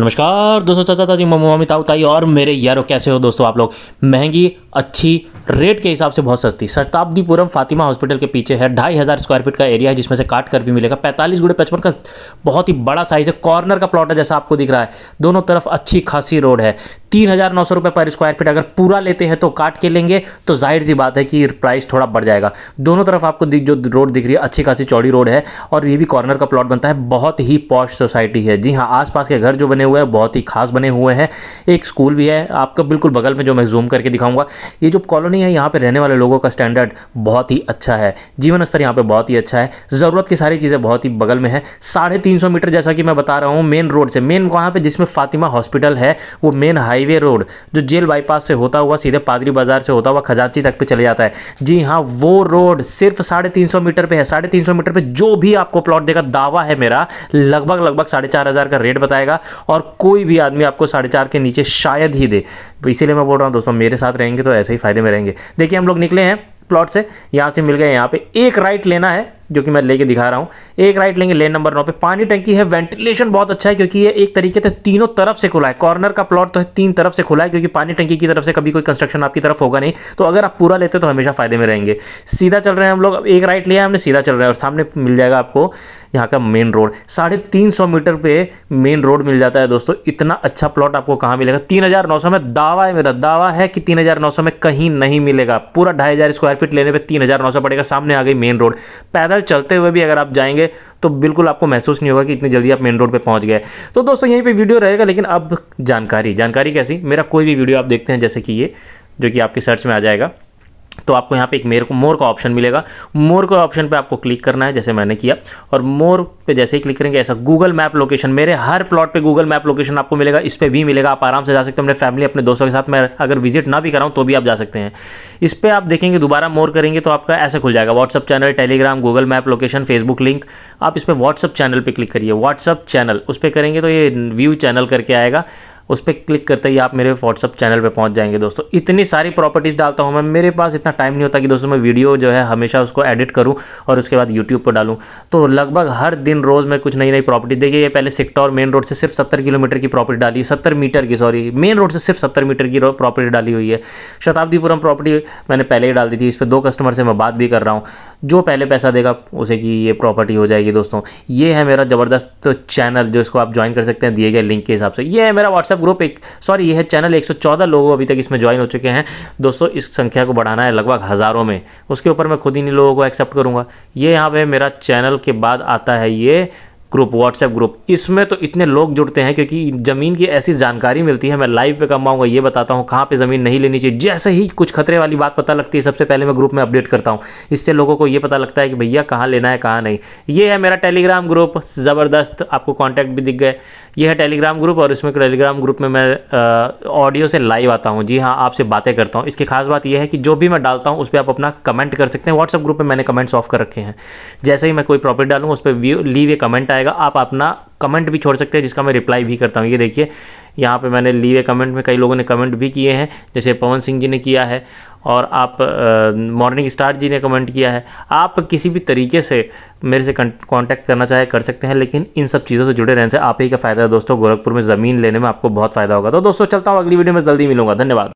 नमस्कार दोस्तों चाचा चाची मम्मी ताऊ ताई और मेरे यारो कैसे हो दोस्तों आप लोग महंगी अच्छी रेट के हिसाब से बहुत सस्ती शताब्दीपुरम फातिमा हॉस्पिटल के पीछे है ढाई हज़ार स्क्वायर फीट का एरिया है जिसमें से काट कर भी मिलेगा पैंतालीस गुड़े पचपन का बहुत ही बड़ा साइज़ है कॉर्नर का प्लॉट है जैसा आपको दिख रहा है दोनों तरफ अच्छी खासी रोड है तीन हज़ार नौ सौ रुपये पर स्क्वायर फीट अगर पूरा लेते हैं तो काट के लेंगे तो जाहिर सी बात है कि प्राइस थोड़ा बढ़ जाएगा दोनों तरफ आपको जो रोड दिख रही है अच्छी खासी चौड़ी रोड है और ये भी कॉर्नर का प्लॉट बनता है बहुत ही पॉश सोसाइटी है जी हाँ आसपास के घर जो बने हुए हैं बहुत ही खास बने हुए हैं एक स्कूल भी है आपका बिल्कुल बगल में जो मैं जूम करके दिखाऊंगा ये जो कॉलोनी है यहाँ पर रहने वाले लोगों का स्टैंडर्ड बहुत ही अच्छा है जीवन स्तर यहाँ पर बहुत ही अच्छा है ज़रूरत की सारी चीज़ें बहुत ही बगल में है साढ़े तीन सौ मीटर जैसा कि मैं बता रहा हूँ मेन रोड से मेन वहाँ पर जिसमें फातिमा हॉस्पिटल है वो मेन हाईवे रोड जो जेल बाईपास से होता हुआ सीधे पादरी बाजार से होता हुआ खजाची तक पे चले जाता है जी हाँ वो रोड सिर्फ साढ़े तीन सौ मीटर पे है साढ़े तीन सौ मीटर पे जो भी आपको प्लॉट देगा दावा है मेरा लगभग लगभग साढ़े चार हज़ार का रेट बताएगा और कोई भी आदमी आपको साढ़े चार के नीचे शायद ही दे तो इसीलिए मैं बोल रहा हूँ दोस्तों मेरे साथ रहेंगे तो ऐसे ही फायदे में रहेंगे देखिए हम लोग निकले हैं प्लॉट से यहाँ से मिल गए यहाँ पे एक राइट लेना है जो कि मैं लेके दिखा रहा हूँ एक राइट लेंगे लेन नंबर नौ पे पानी टंकी है वेंटिलेशन बहुत अच्छा है क्योंकि ये एक तरीके से तीनों तरफ से खुला है कॉर्नर का प्लॉट तो है तीन तरफ से खुला है क्योंकि पानी टंकी की तरफ से कभी कोई कंस्ट्रक्शन आपकी तरफ होगा नहीं तो अगर आप पूरा लेते तो हमेशा फायदे में रहेंगे सीधा चल रहे हैं हम लोग एक राइट लिया हमने सीधा चल रहे हैं और सामने मिल जाएगा आपको यहाँ का मेन रोड साढ़े तीन सौ मीटर पे मेन रोड मिल जाता है दोस्तों इतना अच्छा प्लॉट आपको कहाँ मिलेगा तीन हज़ार नौ सौ में दावा है मेरा दावा है कि तीन हज़ार नौ सौ में कहीं नहीं मिलेगा पूरा ढाई हज़ार स्क्वायर फीट लेने पे तीन हज़ार नौ सौ पड़ेगा सामने आ गई मेन रोड पैदल पैदल चलते हुए भी अगर आप जाएंगे तो बिल्कुल आपको महसूस नहीं होगा कि इतनी जल्दी आप मेन रोड पे पहुंच गए तो दोस्तों यहीं पे वीडियो रहेगा लेकिन अब जानकारी जानकारी कैसी मेरा कोई भी वीडियो आप देखते हैं जैसे कि ये जो कि आपकी सर्च में आ जाएगा तो आपको यहाँ पे एक मेरे को मोर का ऑप्शन मिलेगा मोर का ऑप्शन पे आपको क्लिक करना है जैसे मैंने किया और मोर पे जैसे ही क्लिक करेंगे ऐसा गूगल मैप लोकेशन मेरे हर प्लॉट पे गूगल मैप लोकेशन आपको मिलेगा इस पर भी मिलेगा आप आराम से जा सकते हो अपने फैमिली अपने दोस्तों के साथ मैं अगर विजिट ना भी कराऊँ तो भी आप जा सकते हैं इस पर आप देखेंगे दोबारा मोर करेंगे तो आपका ऐसे खुल जाएगा WhatsApp channel Telegram Google map location Facebook link आप इस पर व्हाट्सअप चैनल पर क्लिक करिए व्हाट्सअप चैनल उस पर करेंगे तो ये व्यू चैनल करके आएगा उस पर क्लिक करते ही आप मेरे व्हाट्सअप चैनल पर पहुँच जाएंगे दोस्तों इतनी सारी प्रॉपर्टीज़ डालता हूँ मैं मेरे पास इतना टाइम नहीं होता कि दोस्तों मैं वीडियो जो है हमेशा उसको एडिट करूँ और उसके बाद यूट्यूब पर डालूँ तो लगभग हर दिन रोज़ मैं कुछ नई नई प्रॉपर्टी देखिए ये पहले सिक्टौर मेन रोड से सिर्फ सत्तर किलोमीटर की प्रॉपर्टी डाली सत्तर मीटर की सॉरी मेन रोड से सिर्फ सत्तर मीटर की प्रॉपर्टी डाली हुई है शताब्दीपुरम प्रॉपर्टी मैंने पहले ही डाल दी थी इस पर दो कस्टमर से मैं बात भी कर रहा हूँ जो पहले पैसा देगा उसे कि ये प्रॉपर्टी हो जाएगी दोस्तों ये है मेरा ज़बरदस्त चैनल जो इसको आप ज्वाइन कर सकते हैं दिए गए लिंक के हिसाब से ये है मेरा व्हाट्सअप ग्रुप एक सॉरी यह चैनल 114 लोग अभी तक इसमें ज्वाइन हो चुके हैं दोस्तों इस संख्या को बढ़ाना है लगभग हज़ारों में उसके ऊपर मैं खुद ही नहीं लोगों को एक्सेप्ट करूँगा ये यहाँ पर मेरा चैनल के बाद आता है ये ग्रुप व्हाट्सएप ग्रुप इसमें तो इतने लोग जुड़ते हैं क्योंकि ज़मीन की ऐसी जानकारी मिलती है मैं लाइव पे कमाऊँगा ये बताता हूँ कहाँ पे ज़मीन नहीं लेनी चाहिए जैसे ही कुछ खतरे वाली बात पता लगती है सबसे पहले मैं ग्रुप में अपडेट करता हूँ इससे लोगों को ये पता लगता है कि भैया कहाँ लेना है कहाँ नहीं ये है मेरा टेलीग्राम ग्रुप ज़बरदस्त आपको कॉन्टैक्ट भी दिख गए ये है टेलीग्राम ग्रुप और इसमें टेलीग्राम ग्रुप में मैं ऑडियो से लाइव आता हूँ जी हाँ आपसे बातें करता हूँ इसकी खास बात यह है कि जो भी मैं डालता हूँ उस पर आप अपना कमेंट कर सकते हैं व्हाट्सअप ग्रुप में मैंने कमेंट्स ऑफ कर रखे हैं जैसे ही मैं कोई प्रॉपर्टी डालूँ उस पर व्यू लीव ए कमेंट आए आएगा आप अपना कमेंट भी छोड़ सकते हैं जिसका मैं रिप्लाई भी करता हूँ ये देखिए यहाँ पे मैंने लिए कमेंट में कई लोगों ने कमेंट भी किए हैं जैसे पवन सिंह जी ने किया है और आप मॉर्निंग स्टार जी ने कमेंट किया है आप किसी भी तरीके से मेरे से कांटेक्ट करना चाहे कर सकते हैं लेकिन इन सब चीज़ों से जुड़े रहने से आप ही का फ़ायदा है दोस्तों गोरखपुर में ज़मीन लेने में आपको बहुत फ़ायदा होगा तो दोस्तों चलता हूँ अगली वीडियो में जल्दी मिलूंगा धन्यवाद